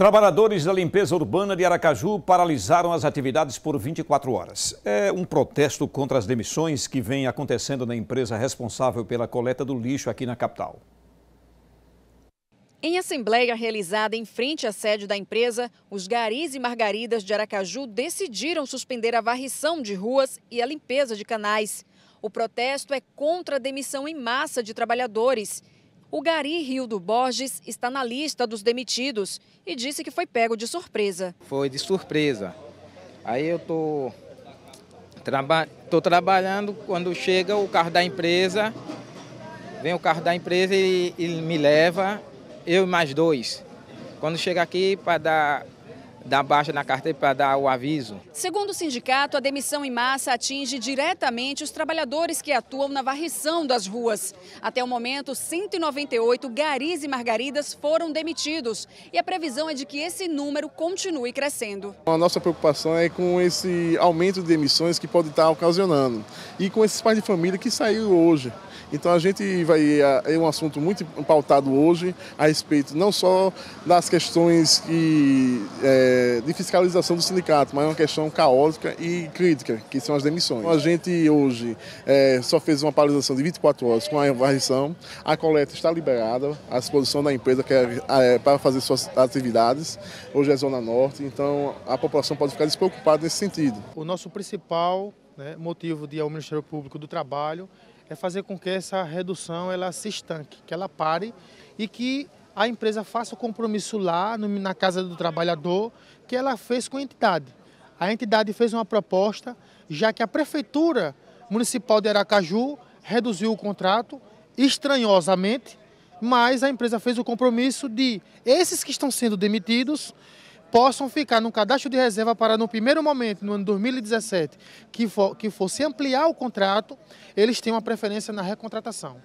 Trabalhadores da limpeza urbana de Aracaju paralisaram as atividades por 24 horas. É um protesto contra as demissões que vem acontecendo na empresa responsável pela coleta do lixo aqui na capital. Em assembleia realizada em frente à sede da empresa, os garis e margaridas de Aracaju decidiram suspender a varrição de ruas e a limpeza de canais. O protesto é contra a demissão em massa de trabalhadores o Gari Rio do Borges está na lista dos demitidos e disse que foi pego de surpresa. Foi de surpresa. Aí eu tô, traba tô trabalhando, quando chega o carro da empresa, vem o carro da empresa e, e me leva, eu e mais dois. Quando chega aqui para dar dar baixa na carteira para dar o aviso. Segundo o sindicato, a demissão em massa atinge diretamente os trabalhadores que atuam na varrição das ruas. Até o momento, 198 garis e margaridas foram demitidos e a previsão é de que esse número continue crescendo. A nossa preocupação é com esse aumento de demissões que pode estar ocasionando e com esses pais de família que saiu hoje. Então a gente vai é, é um assunto muito pautado hoje a respeito não só das questões que, é, de fiscalização do sindicato, mas é uma questão caótica e crítica, que são as demissões. A gente hoje é, só fez uma paralisação de 24 horas com a varrição, a coleta está liberada, a disposição da empresa quer é, é, para fazer suas atividades. Hoje é Zona Norte, então a população pode ficar despreocupada nesse sentido. O nosso principal né? Motivo de ao Ministério Público do Trabalho é fazer com que essa redução ela se estanque, que ela pare e que a empresa faça o compromisso lá no, na Casa do Trabalhador que ela fez com a entidade. A entidade fez uma proposta, já que a Prefeitura Municipal de Aracaju reduziu o contrato, estranhosamente, mas a empresa fez o compromisso de esses que estão sendo demitidos possam ficar no cadastro de reserva para, no primeiro momento, no ano 2017, que for, que fosse ampliar o contrato, eles têm uma preferência na recontratação.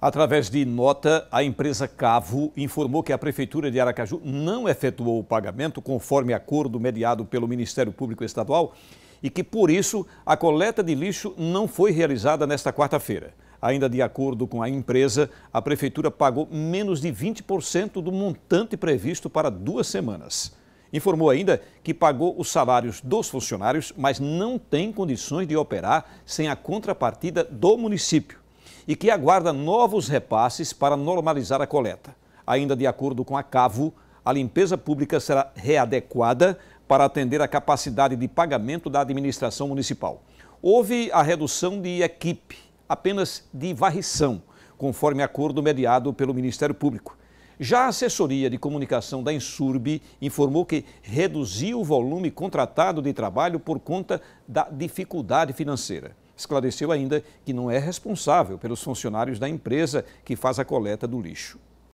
Através de nota, a empresa Cavo informou que a Prefeitura de Aracaju não efetuou o pagamento conforme acordo mediado pelo Ministério Público Estadual e que, por isso, a coleta de lixo não foi realizada nesta quarta-feira. Ainda de acordo com a empresa, a prefeitura pagou menos de 20% do montante previsto para duas semanas. Informou ainda que pagou os salários dos funcionários, mas não tem condições de operar sem a contrapartida do município e que aguarda novos repasses para normalizar a coleta. Ainda de acordo com a CAVO, a limpeza pública será readequada para atender a capacidade de pagamento da administração municipal. Houve a redução de equipe apenas de varrição, conforme acordo mediado pelo Ministério Público. Já a assessoria de comunicação da Insurb informou que reduziu o volume contratado de trabalho por conta da dificuldade financeira. Esclareceu ainda que não é responsável pelos funcionários da empresa que faz a coleta do lixo.